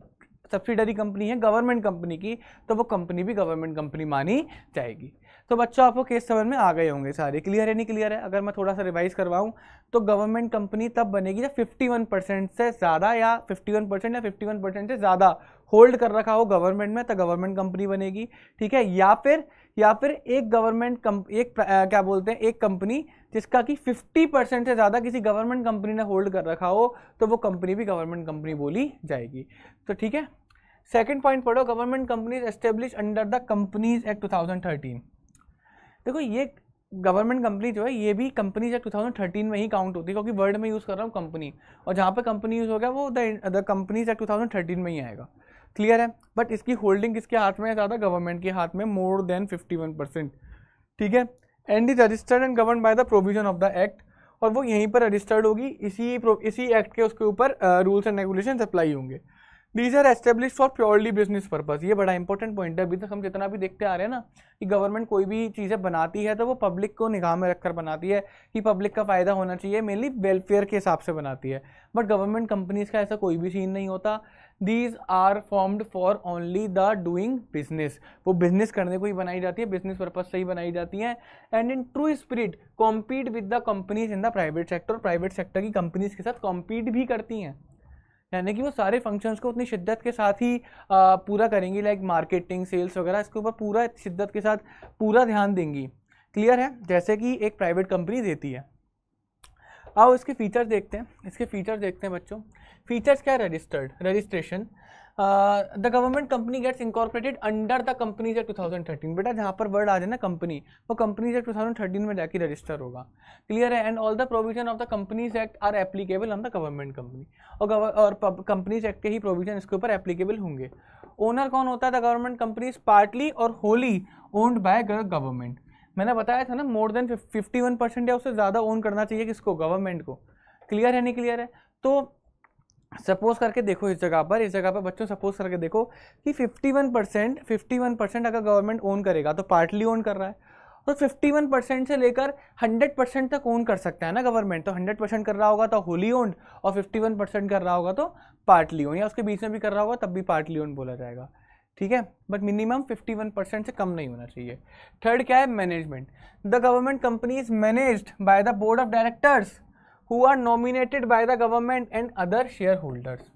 सब्सिडरी कंपनी है गवर्नमेंट कंपनी की तो वो कंपनी भी गवर्नमेंट कंपनी मानी जाएगी तो बच्चों आपको केस समझ में आ गए होंगे सारे क्लियर है नहीं क्लियर है अगर मैं थोड़ा सा रिवाइज करवाऊँ तो गवर्नमेंट कंपनी तब बनेगी जब वन परसेंट से ज़्यादा या वन परसेंट या वन परसेंट से ज़्यादा होल्ड कर रखा हो गवर्नमेंट में तो गवर्नमेंट कंपनी बनेगी ठीक है या फिर या फिर एक गवर्नमेंट एक आ, क्या बोलते हैं एक कंपनी जिसका कि 50 परसेंट से ज़्यादा किसी गवर्नमेंट कंपनी ने होल्ड कर रखा हो तो वो कंपनी भी गवर्नमेंट कंपनी बोली जाएगी तो ठीक है सेकेंड पॉइंट पढ़ो government companies establish under the companies act 2013 देखो ये गवर्नमेंट कंपनी जो है ये भी कंपनी जब 2013 में ही काउंट होती है क्योंकि वर्ड में यूज़ कर रहा हूँ कंपनी और जहाँ पे कंपनी यूज़ हो गया वो द कंपनीज एक्ट 2013 में ही आएगा क्लियर है बट इसकी होल्डिंग किसके हाथ में है ज़्यादा गवर्नमेंट के हाथ में मोर देन 51 परसेंट ठीक है and is registered and govern by the provision of the act और वो यहीं पर रजिस्टर्ड होगी इसी इसी एक्ट के उसके ऊपर रूल्स एंड रेगुलेशन अप्लाई होंगे these are establish for purely business purpose ये बड़ा इंपॉर्टेंट पॉइंट है अभी तक हम जितना भी देखते आ रहे हैं ना कि गवर्नमेंट कोई भी चीज़ें बनाती है तो वो पब्लिक को निगाह में रखकर बनाती है कि पब्लिक का फ़ायदा होना चाहिए मेनली वेलफेयर के हिसाब से बनाती है बट गवर्नमेंट कंपनीज का ऐसा कोई भी सीन नहीं होता these are formed for only the doing business वो बिजनेस करने को ही बनाई जाती है बिजनेस पर्पज से ही बनाई जाती हैं and in true spirit compete with the companies in the private sector private sector की कंपनीज के साथ कॉम्पीट भी करती हैं यानी कि वो सारे फंक्शंस को उतनी शिद्दत के साथ ही आ, पूरा करेंगी लाइक मार्केटिंग सेल्स वगैरह इसके ऊपर पूरा शिद्दत के साथ पूरा ध्यान देंगी क्लियर है जैसे कि एक प्राइवेट कंपनी देती है आओ इसके फीचर्स देखते हैं इसके फीचर्स देखते हैं बच्चों फीचर्स क्या है registered registration the government company gets incorporated under the companies act 2013 बेटा जहाँ पर वर्ड आ जाए ना कंपनी वो कंपनीज एक्ट 2013 में जाके रजिस्टर होगा क्लियर है and all the provision of the companies act are applicable on the government company और और कंपनीज एक्ट के ही प्रोविजन इसके ऊपर एप्लीकेबल होंगे ओनर कौन होता है द गवर्नमेंट कंपनीज पार्टली और होली ओन्ड बाय गवर्नमेंट मैंने बताया था ना more than fifty one percent या उससे ज़्यादा ओन करना चाहिए किसको गवर्नमेंट को क्लियर है नहीं क्लियर है तो सपोज करके देखो इस जगह पर इस जगह पर बच्चों सपोज करके देखो कि 51 परसेंट फिफ्टी परसेंट अगर गवर्नमेंट ओन करेगा तो पार्टली ओन कर रहा है तो 51 परसेंट से लेकर 100 परसेंट तक ओन कर सकता है ना गवर्नमेंट तो 100 परसेंट कर रहा होगा तो होली ओन्ड और 51 परसेंट कर रहा होगा तो पार्टली ओन या उसके बीच में भी कर रहा होगा तब भी पार्टली ओन बोला जाएगा ठीक है बट मिनिमम 51 परसेंट से कम नहीं होना चाहिए थर्ड क्या है management the government company is managed by the board of directors who are nominated by the government and other share holders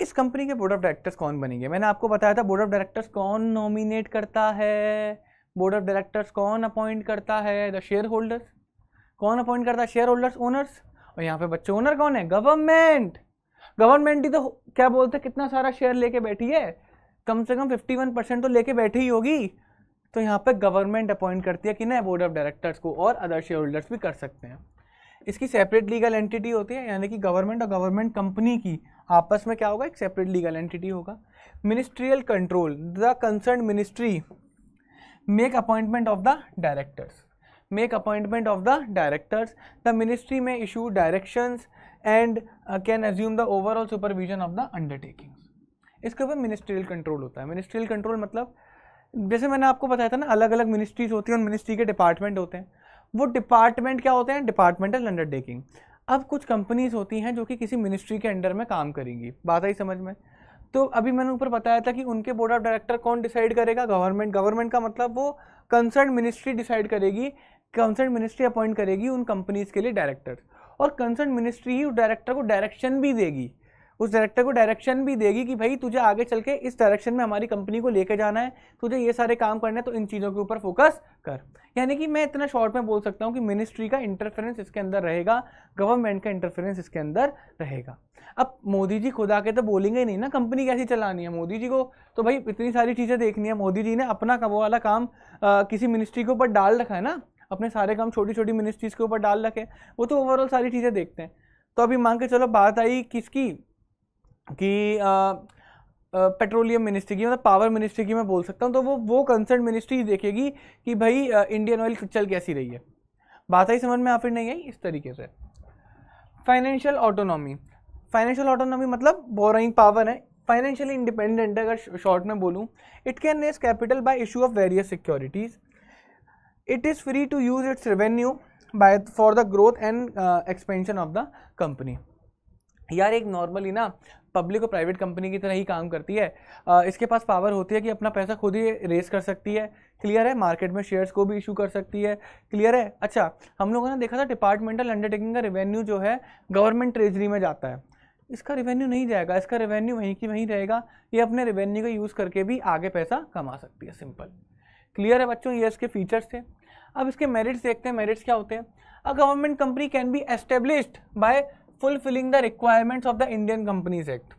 इस कंपनी के बोर्ड ऑफ डायरेक्टर्स कौन बनेंगे मैंने आपको बताया था बोर्ड ऑफ डायरेक्टर्स कौन नॉमिनेट करता है बोर्ड ऑफ डायरेक्टर्स कौन अपॉइंट करता है द शेयर होल्डर्स कौन अपॉइंट करता है शेयर होल्डर्स ओनर्स और यहाँ पे बच्चे ओनर कौन है गवर्नमेंट गवर्नमेंट ही तो क्या बोलते कितना सारा शेयर लेके बैठी है कम से कम 51 परसेंट तो लेके बैठी ही होगी तो यहाँ पर गवर्नमेंट अपॉइंट करती है कि नए बोर्ड ऑफ डायरेक्टर्स को और अदर शेयर होल्डर्स भी कर सकते हैं इसकी सेपरेट लीगल एंटिटी होती है यानी कि गवर्नमेंट और गवर्नमेंट कंपनी की आपस में क्या होगा एक सेपरेट लीगल एंटिटी होगा ministerial control the concern ministry make appointment of the directors make appointment of the directors the ministry में issue directions and can assume the overall supervision of the undertakings इसके ऊपर ministerial control होता है ministerial control मतलब जैसे मैंने आपको बताया था ना अलग अलग मिनिस्ट्रीज होती हैं और मिनिस्ट्री के डिपार्टमेंट होते हैं वो डिपार्टमेंट क्या होते हैं डिपार्टमेंटल अंडरटेकिंग अब कुछ कंपनीज होती हैं जो कि किसी मिनिस्ट्री के अंडर में काम करेंगी बात आई समझ में तो अभी मैंने ऊपर बताया था कि उनके बोर्ड ऑफ डायरेक्टर कौन डिसाइड करेगा गवर्नमेंट गवर्नमेंट का मतलब वो कंसर्न मिनिस्ट्री डिसाइड करेगी कंसर्न मिनिस्ट्री अपॉइंट करेगी उन कंपनीज के लिए डायरेक्टर्स और कंसर्न मिनिस्ट्री ही उस डायरेक्टर को डायरेक्शन भी देगी उस डायरेक्टर को डायरेक्शन भी देगी कि भाई तुझे आगे चल के इस डायरेक्शन में हमारी कंपनी को लेके जाना है तुझे ये सारे काम करने हैं तो इन चीज़ों के ऊपर फोकस कर यानी कि मैं इतना शॉर्ट में बोल सकता हूँ कि मिनिस्ट्री का इंटरफेरेंस इसके अंदर रहेगा गवर्नमेंट का इंटरफेरेंस इसके अंदर रहेगा अब मोदी जी खुदा के तो बोलेंगे ही नहीं ना कंपनी कैसी चलानी है मोदी जी को तो भाई इतनी सारी चीज़ें देखनी है मोदी जी ने अपना वो वाला काम आ, किसी मिनिस्ट्री के ऊपर डाल रखा है ना अपने सारे काम छोटी छोटी मिनिस्ट्रीज के ऊपर डाल रखे वो तो ओवरऑल सारी चीज़ें देखते हैं तो अभी मान के चलो बात आई किसकी कि पेट्रोलियम मिनिस्ट्री की मतलब पावर मिनिस्ट्री की मैं बोल सकता हूँ तो वो वो कंसर्न मिनिस्ट्री देखेगी कि भाई इंडियन ऑयल चल कैसी रही है बात आई समझ में आ फिर नहीं आई इस तरीके से फाइनेंशियल ऑटोनॉमी फाइनेंशियल ऑटोनॉमी मतलब बोरोइंग पावर है फाइनेंशियली इंडिपेंडेंट है अगर शॉर्ट में बोलूँ it can raise capital by issue of various securities it is free to use its revenue by for the growth and expansion of the company यार एक normally ना public और private company की तरह ही काम करती है आ, इसके पास पावर होती है कि अपना पैसा खुद ही रेस कर सकती है क्लियर है मार्केट में शेयर्स को भी इशू कर सकती है क्लियर है अच्छा हम लोगों ने देखा था डिपार्टमेंटल अंडरटेकिंग का रेवेन्यू जो है गवर्नमेंट ट्रेजरी में जाता है इसका रेवेन्यू नहीं जाएगा इसका रेवेन्यू वहीं की वहीं रहेगा ये अपने रेवेन्यू का यूज़ करके भी आगे पैसा कमा सकती है सिंपल क्लियर है बच्चों ये इसके फीचर्स थे अब इसके मेरिट्स देखते हैं मेरिट्स क्या होते हैं a government company can be established by fulfilling the requirements of the Indian Companies Act.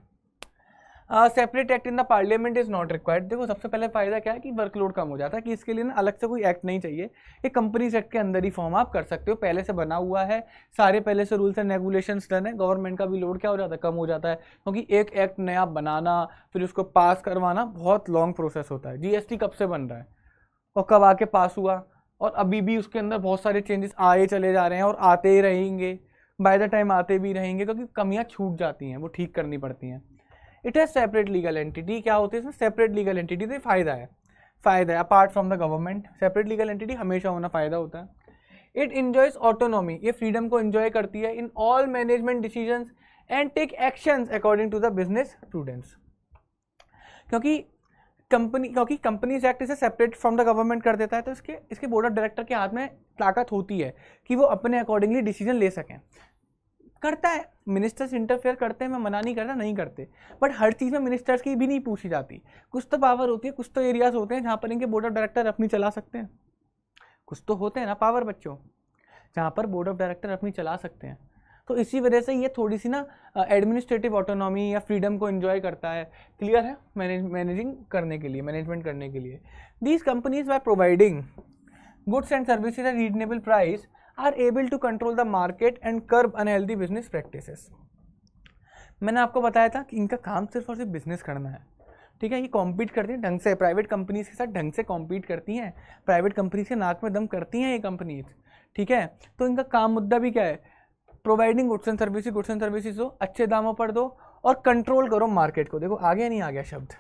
Separate act in the parliament is not required देखो सबसे पहले फायदा क्या है कि वर्कलोड कम हो जाता है कि इसके लिए ना अलग से कोई एक्ट नहीं चाहिए ये कंपनीज एक्ट के अंदर ही फॉर्म आप कर सकते हो पहले से बना हुआ है सारे पहले से रूल्स एंड रेगुलेशन डन है गवर्नमेंट का भी लोड क्या हो जाता है कम हो जाता है क्योंकि एक एक्ट नया बनाना फिर उसको पास करवाना बहुत लॉन्ग प्रोसेस होता है टी कब से बन रहा है और कब आके पास हुआ और अभी भी उसके अंदर बहुत सारे चेंजेस आए चले जा रहे हैं और आते ही रहेंगे बाय द टाइम आते भी रहेंगे क्योंकि कमियाँ छूट जाती हैं वो ठीक करनी पड़ती हैं it has separate legal entity क्या होती है इसमें सेपरेट लीगल एंटिटी से फ़ायदा है फ़ायदा है apart from the government separate legal entity हमेशा होना फ़ायदा होता है इट इन्जॉयज़ ऑटोनॉमी ये फ्रीडम को इन्जॉय करती है in all management decision and take action according to the business students क्योंकि कंपनी क्योंकि कंपनीज एक्ट इसे सेपरेट फ्रॉम द गवर्नमेंट कर देता है तो इसके इसके बोर्ड ऑफ डायरेक्टर के हाथ में ताकत होती है कि वो अपने अकॉर्डिंगली डिसीजन ले सकें करता है मिनिस्टर्स इंटरफेयर करते हैं मैं मना नहीं करता नहीं करते बट हर चीज़ में मिनिस्टर्स की भी नहीं पूछी जाती कुछ तो पावर होती है कुछ तो एरियाज होते हैं जहाँ पर इनके बोर्ड ऑफ डायरेक्टर अपनी चला सकते हैं कुछ तो होते हैं ना पावर बच्चों जहाँ पर बोर्ड ऑफ डायरेक्टर अपनी चला सकते हैं तो इसी वजह से ये थोड़ी सी ना एडमिनिस्ट्रेटिव ऑटोनॉमी या फ्रीडम को इन्जॉय करता है क्लियर है मैनेजिंग करने के लिए मैनेजमेंट करने के लिए these companies by providing goods and services at reasonable price are able to control the market and curb unhealthy business practice मैंने आपको बताया था कि इनका काम सिर्फ और सिर्फ बिजनेस करना है ठीक है ये कॉम्पीट करती हैं ढंग से प्राइवेट कंपनीज़ के साथ ढंग से कॉम्पीट करती हैं प्राइवेट कंपनीज के नाक में दम करती हैं ये कंपनीज ठीक है तो इनका काम मुद्दा भी क्या है providing goods and services goods and services दो अच्छे दामों पर दो और कंट्रोल करो मार्केट को देखो आगे नहीं आ गया शब्द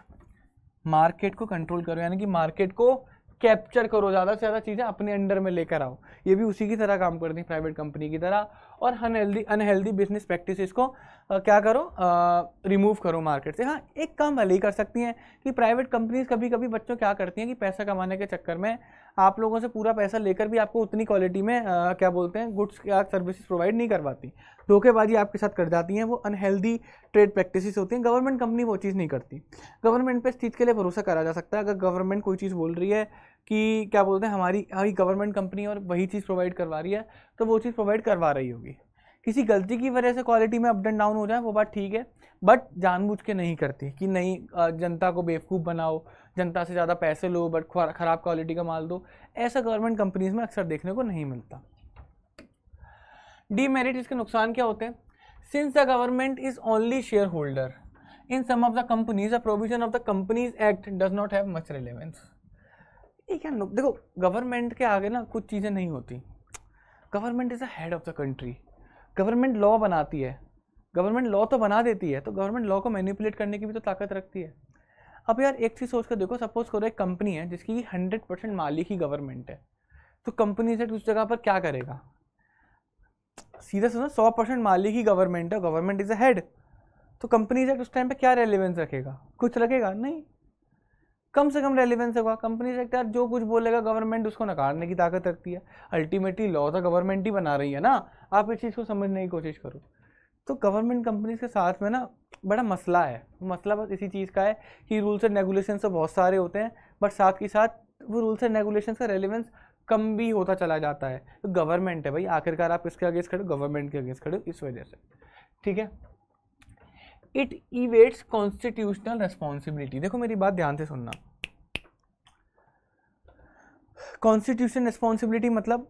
मार्केट को कंट्रोल करो यानी कि मार्केट को कैप्चर करो ज़्यादा से ज़्यादा चीज़ें अपने अंडर में लेकर आओ ये भी उसी की तरह काम करती है प्राइवेट कंपनी की तरह और अनहेल्दी अनहेल्दी बिजनेस प्रैक्टिस को आ, क्या करो रिमूव करो मार्केट से हाँ एक काम भले ही कर सकती हैं कि प्राइवेट कंपनीज कभी कभी बच्चों क्या करती हैं कि पैसा कमाने के चक्कर में आप लोगों से पूरा पैसा लेकर भी आपको उतनी क्वालिटी में आ, क्या बोलते हैं गुड्स या सर्विसेज प्रोवाइड नहीं करवाती धोखेबाजी आपके साथ कर जाती हैं वो अनहेल्दी ट्रेड प्रैक्टिसेस होती हैं गवर्नमेंट कंपनी वो चीज़ नहीं करती गवर्नमेंट पर इस चीज़ के लिए भरोसा करा जा सकता है अगर गवर्नमेंट कोई चीज़ बोल रही है कि क्या बोलते हैं हमारी हमारी गवर्नमेंट कंपनी और वही चीज़ प्रोवाइड करवा रही है तो वो चीज़ प्रोवाइड करवा रही होगी किसी गलती की वजह से क्वालिटी में अप एंड डाउन हो जाए वो बात ठीक है बट जानबूझ के नहीं करती कि नहीं जनता को बेवकूफ़ बनाओ जनता से ज़्यादा पैसे लो बट ख़राब क्वालिटी का माल दो ऐसा गवर्नमेंट कंपनीज़ में अक्सर देखने को नहीं मिलता डी मेरिट इसके नुकसान क्या होते हैं since the government is only share holder in some of the companies the provision of the companies act does not have much relevance ठीक है देखो गवर्नमेंट के आगे ना कुछ चीज़ें नहीं होती government is the head of the country government law बनाती है गवर्नमेंट लॉ तो बना देती है तो गवर्नमेंट लॉ को मैनिपुलेट करने की भी तो ताकत रखती है अब यार एक चीज़ सोच कर देखो सपोज करो एक कंपनी है जिसकी हंड्रेड परसेंट मालिक ही गवर्नमेंट है तो कंपनी से उस जगह पर क्या करेगा सीधा सुनो सौ परसेंट मालिक ही गवर्नमेंट है गवर्नमेंट इज़ अ हेड तो कंपनी से उस टाइम पर क्या रेलिवेंस रखेगा कुछ रखेगा नहीं कम से कम रेलिवेंस होगा कंपनी सेक्टर जो कुछ बोलेगा गवर्नमेंट उसको नकारने की ताकत रखती है अल्टीमेटली लॉ तो गवर्नमेंट ही बना रही है ना आप इस चीज़ को समझने की कोशिश करो तो गवर्नमेंट कंपनीज के साथ में ना बड़ा मसला है मसला बस इसी चीज़ का है कि रूल्स एंड रेगुलेशन तो बहुत सारे होते हैं बट साथ ही साथ वो रूल्स एंड रेगुलेशन का रेलिवेंस कम भी होता चला जाता है तो गवर्नमेंट है भाई आखिरकार आप किसके अगेंस्ट खड़े हो गवर्नमेंट के अगेंस्ट खड़े हो इस वजह से ठीक है इट इवेट्स कॉन्स्टिट्यूशनल रेस्पॉन्सिबिलिटी देखो मेरी बात ध्यान से सुनना कॉन्स्टिट्यूशन रेस्पॉन्सिबिलिटी मतलब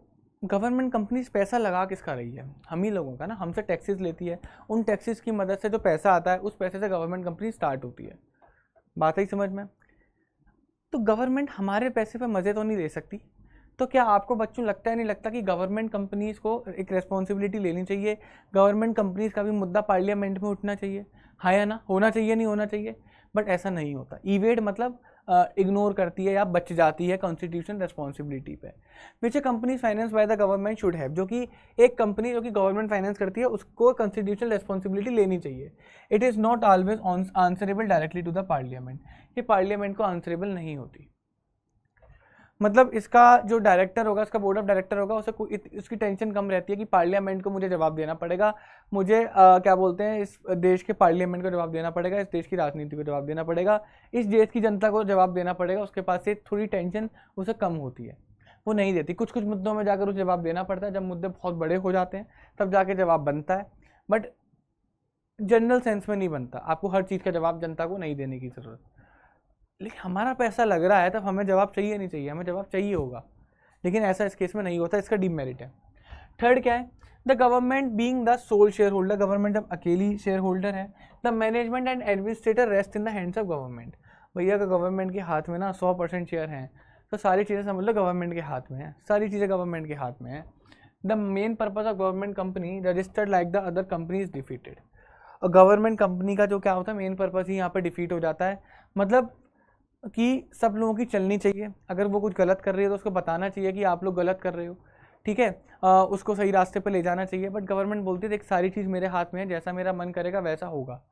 गवर्नमेंट कंपनीज पैसा लगा किसका रही है हम ही लोगों का ना हमसे टैक्सेस लेती है उन टैक्सेस की मदद से जो पैसा आता है उस पैसे से गवर्नमेंट कंपनी स्टार्ट होती है बात ही समझ में तो गवर्नमेंट हमारे पैसे पर मज़े तो नहीं ले सकती तो क्या आपको बच्चों लगता है नहीं लगता कि गवर्नमेंट कंपनीज़ को एक रेस्पॉन्सिबिलिटी लेनी चाहिए गवर्नमेंट कंपनीज़ का भी मुद्दा पार्लियामेंट में उठना चाहिए हाँ या ना होना चाहिए नहीं होना चाहिए बट ऐसा नहीं होता ईवेड मतलब इग्नोर uh, करती है या बच जाती है कॉन्स्टिट्यूशन रेस्पॉन्सिबिलिटी पे which a companies finance by the government should have जो कि एक कंपनी जो कि गवर्नमेंट फाइनेंस करती है उसको कॉन्स्टिट्यूशन रेस्पॉन्सिबिलिटी लेनी चाहिए it is not always answerable directly to the parliament ये पार्लियामेंट को आंसरेबल नहीं होती मतलब इसका जो डायरेक्टर होगा इसका बोर्ड ऑफ डायरेक्टर होगा उसे उसकी टेंशन कम रहती है कि पार्लियामेंट को मुझे जवाब देना पड़ेगा मुझे आ, क्या बोलते हैं इस देश के पार्लियामेंट को जवाब देना पड़ेगा इस देश की राजनीति को जवाब देना पड़ेगा इस देश की जनता को जवाब देना पड़ेगा उसके पास से थोड़ी टेंशन उसे कम होती है वो नहीं देती कुछ कुछ मुद्दों में जाकर उसे जवाब देना पड़ता है जब मुद्दे बहुत बड़े हो जाते हैं तब जाके जवाब बनता है बट जनरल सेंस में नहीं बनता आपको हर चीज़ का जवाब जनता को नहीं देने की ज़रूरत लेकिन हमारा पैसा लग रहा है तब हमें जवाब चाहिए नहीं चाहिए हमें जवाब चाहिए होगा लेकिन ऐसा इस केस में नहीं होता इसका डीमेरिट है थर्ड क्या है the government being the sole share holder government अब अकेली शेयर होल्डर है the management and administrator rest in the hands of government भैया का गवर्नमेंट के हाथ में ना सौ परसेंट शेयर हैं तो सारी चीज़ें समझ लो गवर्नमेंट के हाथ में है सारी चीज़ें गवर्नमेंट के हाथ में है the main purpose of government company registered like the other company is defeated और गवर्नमेंट कंपनी का जो क्या होता है मेन पर्पज़ ही यहाँ पर डिफीट हो जाता है मतलब कि सब लोगों की चलनी चाहिए अगर वो कुछ गलत कर रही है तो उसको बताना चाहिए कि आप लोग गलत कर रहे हो ठीक है आ, उसको सही रास्ते पर ले जाना चाहिए बट गवर्नमेंट बोलती है एक सारी चीज़ मेरे हाथ में है जैसा मेरा मन करेगा वैसा होगा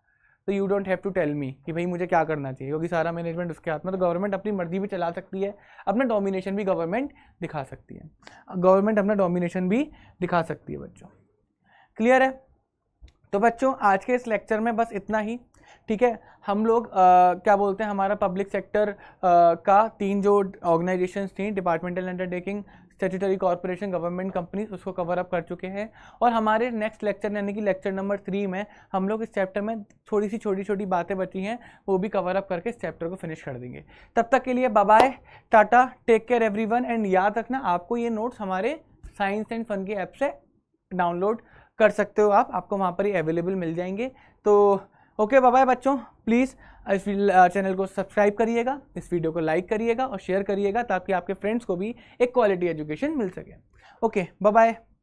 तो you don't have to tell me कि भाई मुझे क्या करना चाहिए क्योंकि सारा मैनेजमेंट उसके हाथ में तो गवर्नमेंट अपनी मर्जी भी चला सकती है अपना डोमिनेशन भी गवर्नमेंट दिखा सकती है गवर्नमेंट अपना डोमिनेशन भी दिखा सकती है बच्चों क्लियर है तो बच्चों आज के इस लेक्चर में बस इतना ही ठीक है हम लोग आ, क्या बोलते हैं हमारा पब्लिक सेक्टर आ, का तीन जो ऑर्गेनाइजेशन थी departmental undertaking statutory corporation government companies उसको कवर अप कर चुके हैं और हमारे नेक्स्ट लेक्चर यानी कि लेक्चर नंबर थ्री में हम लोग इस चैप्टर में थोड़ी सी छोटी छोटी बातें बची हैं वो भी कवर अप करके इस चैप्टर को फिनिश कर देंगे तब तक के लिए बाबाए टाटा टेक केयर वन एंड याद रखना आपको ये नोट्स हमारे साइंस एंड फन के ऐप से डाउनलोड कर सकते हो आप आपको वहाँ पर ही अवेलेबल मिल जाएंगे तो ओके बाय बच्चों प्लीज़ इस चैनल को सब्सक्राइब करिएगा इस वीडियो को लाइक करिएगा और शेयर करिएगा ताकि आपके फ्रेंड्स को भी एक क्वालिटी एजुकेशन मिल सके ओके बाय